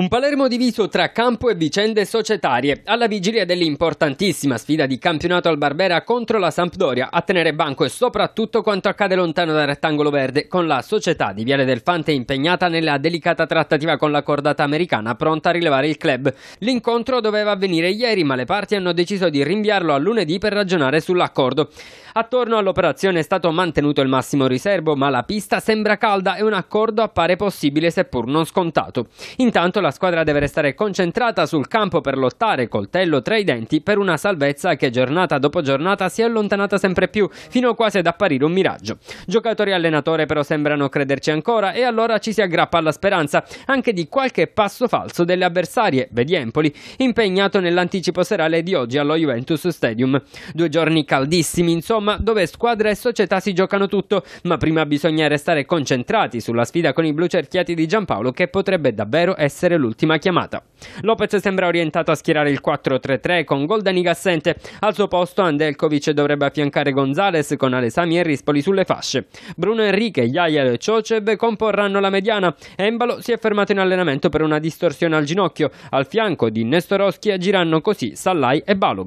Un Palermo diviso tra campo e vicende societarie, alla vigilia dell'importantissima sfida di campionato al Barbera contro la Sampdoria, a tenere banco e soprattutto quanto accade lontano dal rettangolo verde, con la società di Viale del Fante impegnata nella delicata trattativa con la cordata americana pronta a rilevare il club. L'incontro doveva avvenire ieri, ma le parti hanno deciso di rinviarlo a lunedì per ragionare sull'accordo. Attorno all'operazione è stato mantenuto il massimo riservo, ma la pista sembra calda e un accordo appare possibile seppur non scontato. Intanto la la squadra deve restare concentrata sul campo per lottare coltello tra i denti per una salvezza che giornata dopo giornata si è allontanata sempre più, fino quasi ad apparire un miraggio. Giocatori e allenatore però sembrano crederci ancora e allora ci si aggrappa alla speranza anche di qualche passo falso delle avversarie, vedi Empoli, impegnato nell'anticipo serale di oggi allo Juventus Stadium. Due giorni caldissimi, insomma, dove squadra e società si giocano tutto, ma prima bisogna restare concentrati sulla sfida con i blucerchiati di Giampaolo che potrebbe davvero essere l'ultima chiamata. Lopez sembra orientato a schierare il 4-3-3 con Goldenig assente. Al suo posto Andelkovic dovrebbe affiancare Gonzales con Alesami e Rispoli sulle fasce. Bruno Enrique, Yaya e Ciocev comporranno la mediana. Embalo si è fermato in allenamento per una distorsione al ginocchio. Al fianco di Nestorowski agiranno così Sallai e Balog.